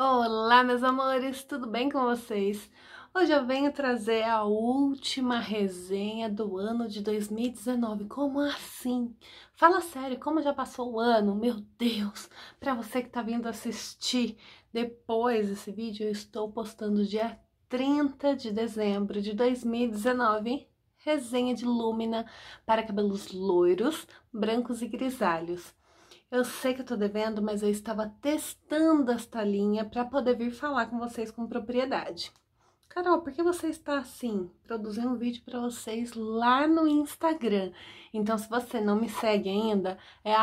Olá, meus amores, tudo bem com vocês? Hoje eu venho trazer a última resenha do ano de 2019. Como assim? Fala sério, como já passou o ano? Meu Deus! Para você que tá vindo assistir depois desse vídeo, eu estou postando dia 30 de dezembro de 2019 resenha de lúmina para cabelos loiros, brancos e grisalhos. Eu sei que eu tô devendo, mas eu estava testando esta linha para poder vir falar com vocês com propriedade. Carol, por que você está assim? Produzindo um vídeo para vocês lá no Instagram. Então, se você não me segue ainda, é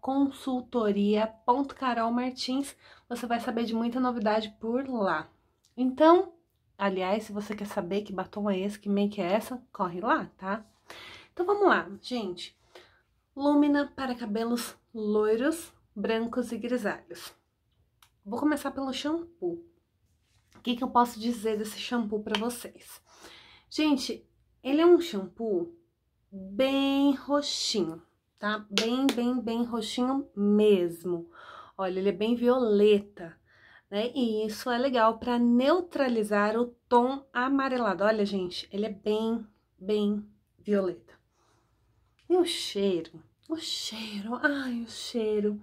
consultoria.carolmartins. Você vai saber de muita novidade por lá. Então, aliás, se você quer saber que batom é esse, que make é essa, corre lá, tá? Então, vamos lá, gente. Lúmina para cabelos loiros, brancos e grisalhos. Vou começar pelo shampoo. O que, que eu posso dizer desse shampoo para vocês? Gente, ele é um shampoo bem roxinho, tá? Bem, bem, bem roxinho mesmo. Olha, ele é bem violeta, né? E isso é legal para neutralizar o tom amarelado. Olha, gente, ele é bem, bem violeta. E o cheiro? O cheiro, ai, o cheiro.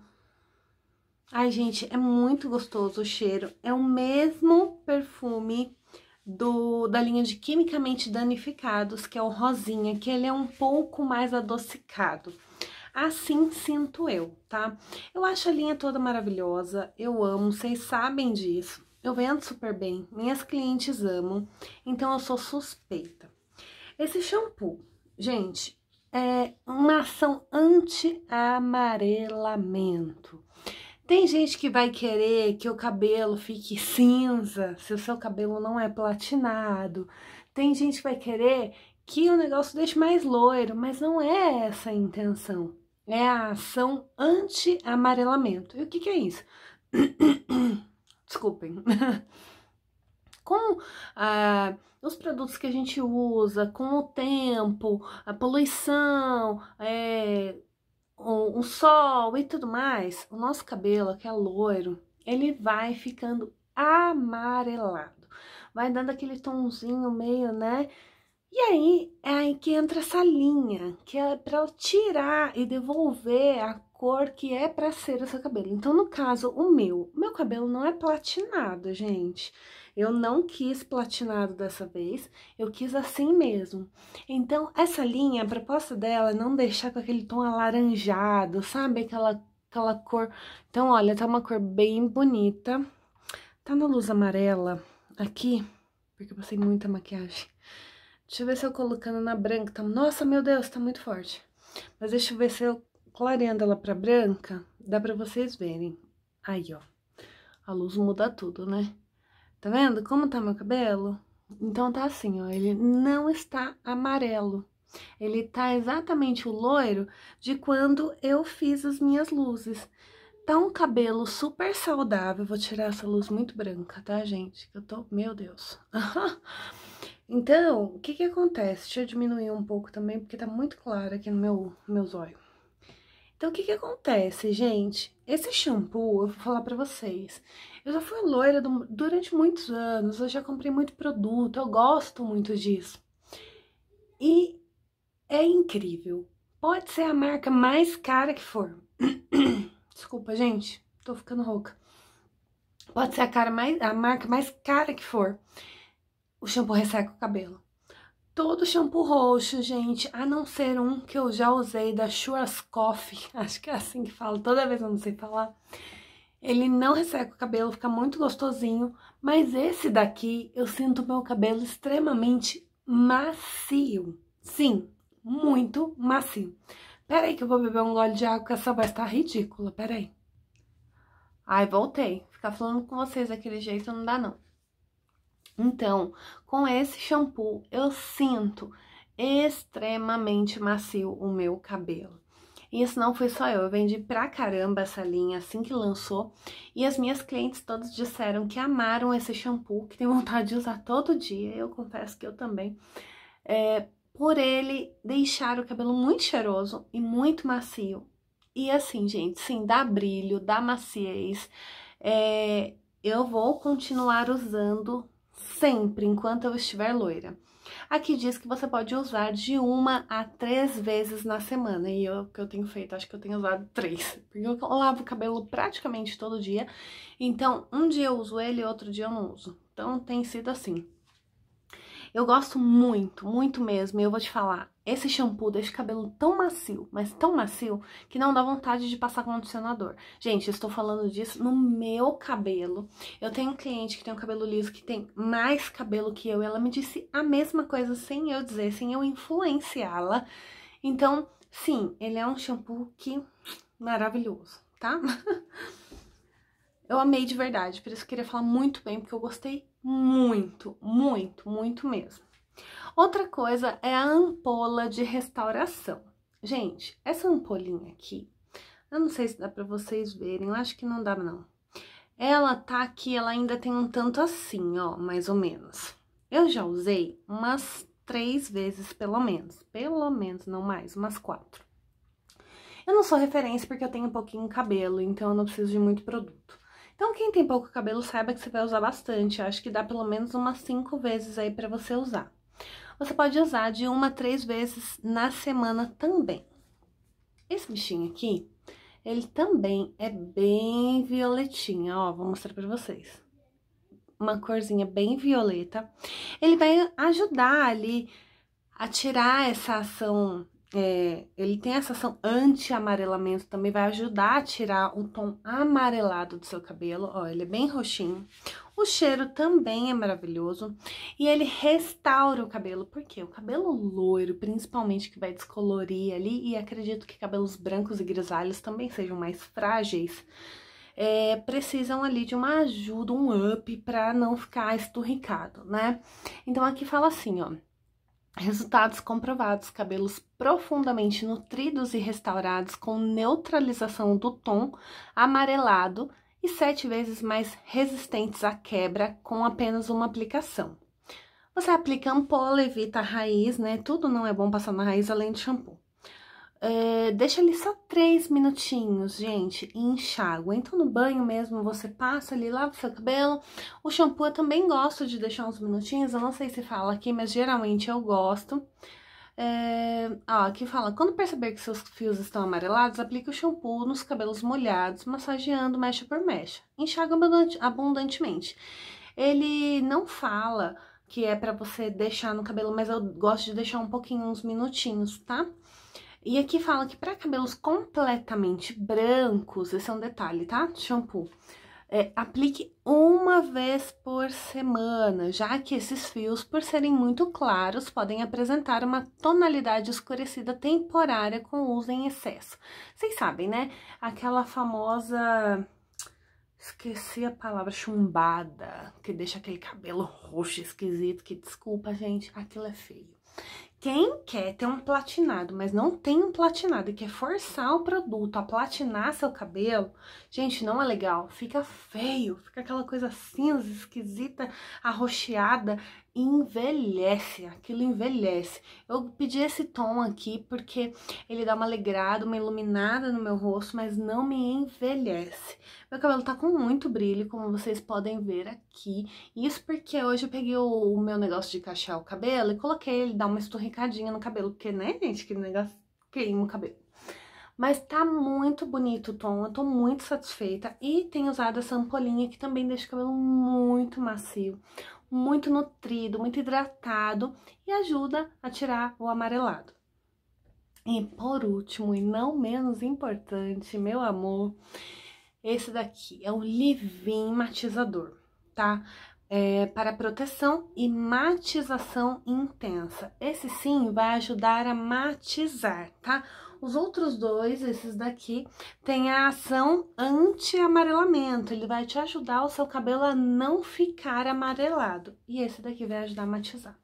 Ai, gente, é muito gostoso o cheiro. É o mesmo perfume do da linha de quimicamente danificados, que é o rosinha, que ele é um pouco mais adocicado. Assim sinto eu, tá? Eu acho a linha toda maravilhosa, eu amo, vocês sabem disso. Eu vendo super bem, minhas clientes amam, então eu sou suspeita. Esse shampoo, gente, é, uma ação anti-amarelamento. Tem gente que vai querer que o cabelo fique cinza se o seu cabelo não é platinado. Tem gente que vai querer que o negócio deixe mais loiro, mas não é essa a intenção. É a ação anti-amarelamento. E o que, que é isso? Desculpem. com ah, os produtos que a gente usa, com o tempo, a poluição, é, o, o sol e tudo mais, o nosso cabelo, que é loiro, ele vai ficando amarelado, vai dando aquele tonzinho meio, né? E aí é aí que entra essa linha, que é para tirar e devolver a cor que é para ser o seu cabelo. Então, no caso, o meu, meu cabelo não é platinado, gente. Eu não quis platinado dessa vez, eu quis assim mesmo. Então, essa linha, a proposta dela é não deixar com aquele tom alaranjado, sabe? Aquela, aquela cor... Então, olha, tá uma cor bem bonita. Tá na luz amarela aqui, porque eu passei muita maquiagem. Deixa eu ver se eu colocando na branca. Tá... Nossa, meu Deus, tá muito forte. Mas deixa eu ver se eu clareando ela para branca, dá para vocês verem. Aí, ó. A luz muda tudo, né? Tá vendo como tá meu cabelo? Então tá assim, ó. Ele não está amarelo. Ele tá exatamente o loiro de quando eu fiz as minhas luzes. Tá um cabelo super saudável. Vou tirar essa luz muito branca, tá, gente? Que eu tô... Meu Deus. então, o que que acontece? Deixa eu diminuir um pouco também, porque tá muito claro aqui no meu, meu zóio. Então, o que que acontece, gente? Esse shampoo, eu vou falar pra vocês. Eu já fui loira do, durante muitos anos, eu já comprei muito produto, eu gosto muito disso. E é incrível. Pode ser a marca mais cara que for. Desculpa, gente, tô ficando rouca. Pode ser a, cara mais, a marca mais cara que for. O shampoo resseca o cabelo todo shampoo roxo, gente, a não ser um que eu já usei da Shuras Coffee, acho que é assim que falo. toda vez eu não sei falar. Ele não resseca o cabelo, fica muito gostosinho, mas esse daqui eu sinto meu cabelo extremamente macio. Sim, muito macio. Peraí que eu vou beber um gole de água, que essa voz tá ridícula, peraí. Ai, voltei. Ficar falando com vocês daquele jeito não dá não. Então, com esse shampoo, eu sinto extremamente macio o meu cabelo. E isso não foi só eu, eu vendi pra caramba essa linha assim que lançou. E as minhas clientes todas disseram que amaram esse shampoo, que tem vontade de usar todo dia. Eu confesso que eu também. É, por ele deixar o cabelo muito cheiroso e muito macio. E assim, gente, sim, dá brilho, dá maciez. É, eu vou continuar usando sempre enquanto eu estiver loira. Aqui diz que você pode usar de uma a três vezes na semana, e o que eu tenho feito, acho que eu tenho usado três, porque eu lavo o cabelo praticamente todo dia, então um dia eu uso ele outro dia eu não uso, então tem sido assim. Eu gosto muito, muito mesmo, e eu vou te falar, esse shampoo deixa o cabelo tão macio, mas tão macio, que não dá vontade de passar condicionador. Gente, estou falando disso no meu cabelo. Eu tenho um cliente que tem um cabelo liso que tem mais cabelo que eu, e ela me disse a mesma coisa sem eu dizer, sem eu influenciá-la. Então, sim, ele é um shampoo que maravilhoso, tá? eu amei de verdade, por isso eu queria falar muito bem, porque eu gostei muito, muito, muito mesmo. Outra coisa é a ampola de restauração. Gente, essa ampolinha aqui, eu não sei se dá para vocês verem, eu acho que não dá não. Ela tá aqui, ela ainda tem um tanto assim, ó, mais ou menos. Eu já usei umas três vezes, pelo menos. Pelo menos, não mais, umas quatro. Eu não sou referência porque eu tenho um pouquinho cabelo, então eu não preciso de muito produto. Então, quem tem pouco cabelo, saiba que você vai usar bastante. Eu acho que dá pelo menos umas cinco vezes aí para você usar. Você pode usar de uma a três vezes na semana também. Esse bichinho aqui, ele também é bem violetinho, ó, vou mostrar pra vocês. Uma corzinha bem violeta. Ele vai ajudar ali a tirar essa ação é, ele tem essa ação anti-amarelamento, também vai ajudar a tirar o tom amarelado do seu cabelo, ó, ele é bem roxinho. O cheiro também é maravilhoso e ele restaura o cabelo, porque o cabelo loiro, principalmente que vai descolorir ali, e acredito que cabelos brancos e grisalhos também sejam mais frágeis, é, precisam ali de uma ajuda, um up, para não ficar esturricado, né? Então aqui fala assim, ó. Resultados comprovados: cabelos profundamente nutridos e restaurados com neutralização do tom amarelado e sete vezes mais resistentes à quebra com apenas uma aplicação. Você aplica ampola, evita a raiz, né? Tudo não é bom passar na raiz além de shampoo. É, deixa ali só três minutinhos, gente, e enxágua. Então, no banho mesmo, você passa ali, lava o seu cabelo. O shampoo eu também gosto de deixar uns minutinhos, eu não sei se fala aqui, mas geralmente eu gosto. É, ó, aqui fala, quando perceber que seus fios estão amarelados, aplique o shampoo nos cabelos molhados, massageando mecha por mecha. Enxágua abundantemente. Ele não fala que é para você deixar no cabelo, mas eu gosto de deixar um pouquinho, uns minutinhos, tá? E aqui fala que para cabelos completamente brancos, esse é um detalhe, tá? Shampoo. É, aplique uma vez por semana, já que esses fios, por serem muito claros, podem apresentar uma tonalidade escurecida temporária com uso em excesso. Vocês sabem, né? Aquela famosa. Esqueci a palavra chumbada, que deixa aquele cabelo roxo esquisito, que desculpa, gente, aquilo é feio. Quem quer ter um platinado, mas não tem um platinado e quer forçar o produto a platinar seu cabelo, gente, não é legal. Fica feio, fica aquela coisa cinza, esquisita, arroxeada envelhece, aquilo envelhece. Eu pedi esse tom aqui porque ele dá uma alegrada, uma iluminada no meu rosto, mas não me envelhece. Meu cabelo tá com muito brilho, como vocês podem ver aqui. Isso porque hoje eu peguei o, o meu negócio de cachear o cabelo e coloquei ele, dá uma esturricadinha no cabelo, porque, né, gente, que negócio queima o cabelo. Mas tá muito bonito o tom, eu tô muito satisfeita. E tenho usado essa ampolinha que também deixa o cabelo muito macio, muito nutrido, muito hidratado e ajuda a tirar o amarelado. E por último, e não menos importante, meu amor, esse daqui é o Livin Matizador, tá? É, para proteção e matização intensa. Esse sim vai ajudar a matizar, tá? Os outros dois, esses daqui, tem a ação anti-amarelamento. Ele vai te ajudar o seu cabelo a não ficar amarelado. E esse daqui vai ajudar a matizar.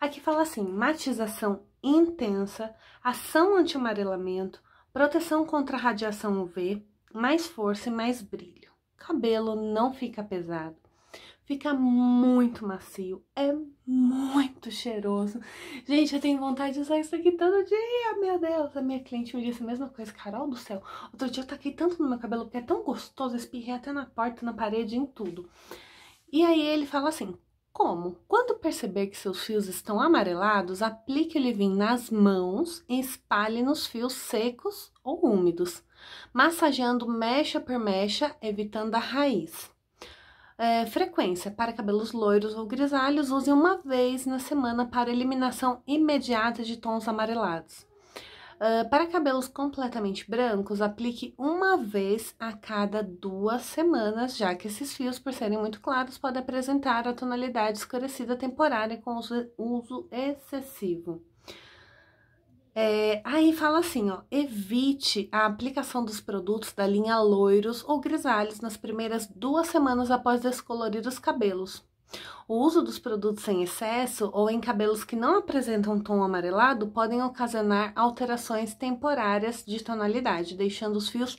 Aqui fala assim, matização intensa, ação anti-amarelamento, proteção contra radiação UV, mais força e mais brilho. Cabelo não fica pesado Fica muito macio, é muito cheiroso. Gente, eu tenho vontade de usar isso aqui todo dia, meu Deus. A minha cliente me disse a mesma coisa, Carol do céu. Outro dia eu taquei tanto no meu cabelo, porque é tão gostoso, espirrei até na porta, na parede, em tudo. E aí ele fala assim, como? Quando perceber que seus fios estão amarelados, aplique o leave-in nas mãos e espalhe nos fios secos ou úmidos, massageando mecha por mecha, evitando a raiz é, frequência. Para cabelos loiros ou grisalhos, use uma vez na semana para eliminação imediata de tons amarelados. Uh, para cabelos completamente brancos, aplique uma vez a cada duas semanas, já que esses fios, por serem muito claros, podem apresentar a tonalidade escurecida temporária com uso, uso excessivo. É, aí fala assim, ó, evite a aplicação dos produtos da linha loiros ou grisalhos nas primeiras duas semanas após descolorir os cabelos. O uso dos produtos em excesso ou em cabelos que não apresentam tom amarelado podem ocasionar alterações temporárias de tonalidade, deixando os fios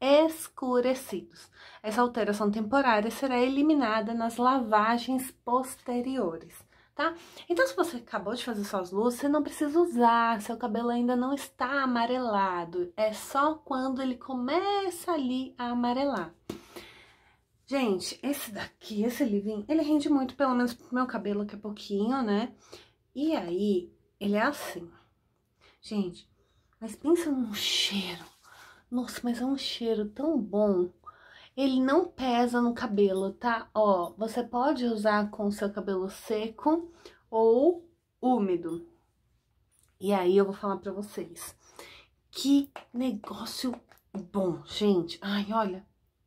escurecidos. Essa alteração temporária será eliminada nas lavagens posteriores tá? Então, se você acabou de fazer suas luzes, você não precisa usar, seu cabelo ainda não está amarelado. É só quando ele começa ali a amarelar. Gente, esse daqui, esse livrinho, ele rende muito, pelo menos pro meu cabelo, que é pouquinho, né? E aí, ele é assim. Gente, mas pensa num cheiro. Nossa, mas é um cheiro tão bom. Ele não pesa no cabelo, tá? Ó, você pode usar com o seu cabelo seco ou úmido. E aí eu vou falar pra vocês. Que negócio bom, gente. Ai, olha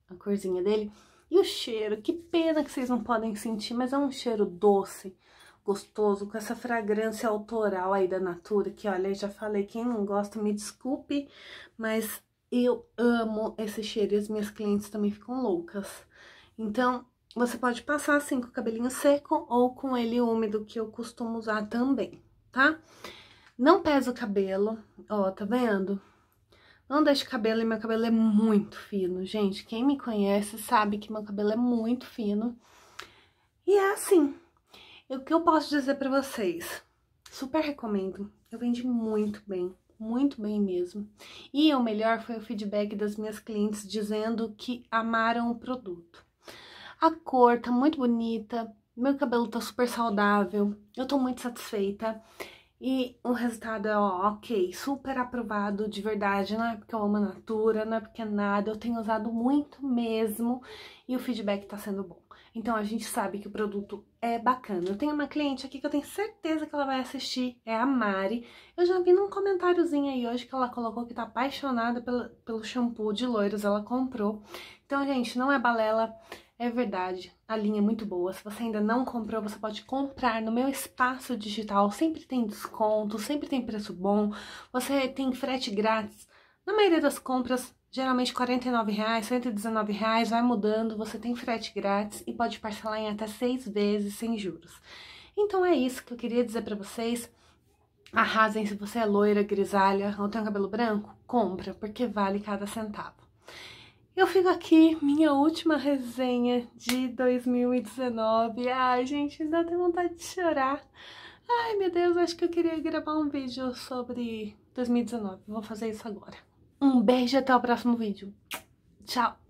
a corzinha dele. E o cheiro, que pena que vocês não podem sentir, mas é um cheiro doce, gostoso, com essa fragrância autoral aí da Natura, que olha, eu já falei, quem não gosta, me desculpe, mas eu amo esse cheiro e as minhas clientes também ficam loucas. Então, você pode passar assim com o cabelinho seco ou com ele úmido, que eu costumo usar também, tá? Não pesa o cabelo, ó, tá vendo? Não o cabelo, e meu cabelo é muito fino, gente. Quem me conhece sabe que meu cabelo é muito fino. E é assim, o que eu posso dizer pra vocês? Super recomendo, eu vendi muito bem muito bem mesmo. E o melhor foi o feedback das minhas clientes dizendo que amaram o produto. A cor tá muito bonita, meu cabelo tá super saudável, eu tô muito satisfeita. E o resultado é, ó, ok, super aprovado, de verdade, não é porque eu amo a Natura, não é porque é nada, eu tenho usado muito mesmo e o feedback tá sendo bom. Então a gente sabe que o produto é bacana. Eu tenho uma cliente aqui que eu tenho certeza que ela vai assistir, é a Mari. Eu já vi num comentáriozinho aí hoje que ela colocou que tá apaixonada pelo, pelo shampoo de loiros, ela comprou. Então, gente, não é balela, é verdade. A linha é muito boa. Se você ainda não comprou, você pode comprar no meu espaço digital. Sempre tem desconto, sempre tem preço bom. Você tem frete grátis na maioria das compras Geralmente R$ 49,00, R$ reais vai mudando, você tem frete grátis e pode parcelar em até seis vezes sem juros. Então é isso que eu queria dizer para vocês. Arrasem se você é loira, grisalha ou tem um cabelo branco, compra, porque vale cada centavo. Eu fico aqui, minha última resenha de 2019. Ai, gente, ainda tenho vontade de chorar. Ai, meu Deus, acho que eu queria gravar um vídeo sobre 2019. Vou fazer isso agora. Um beijo até o próximo vídeo. Tchau!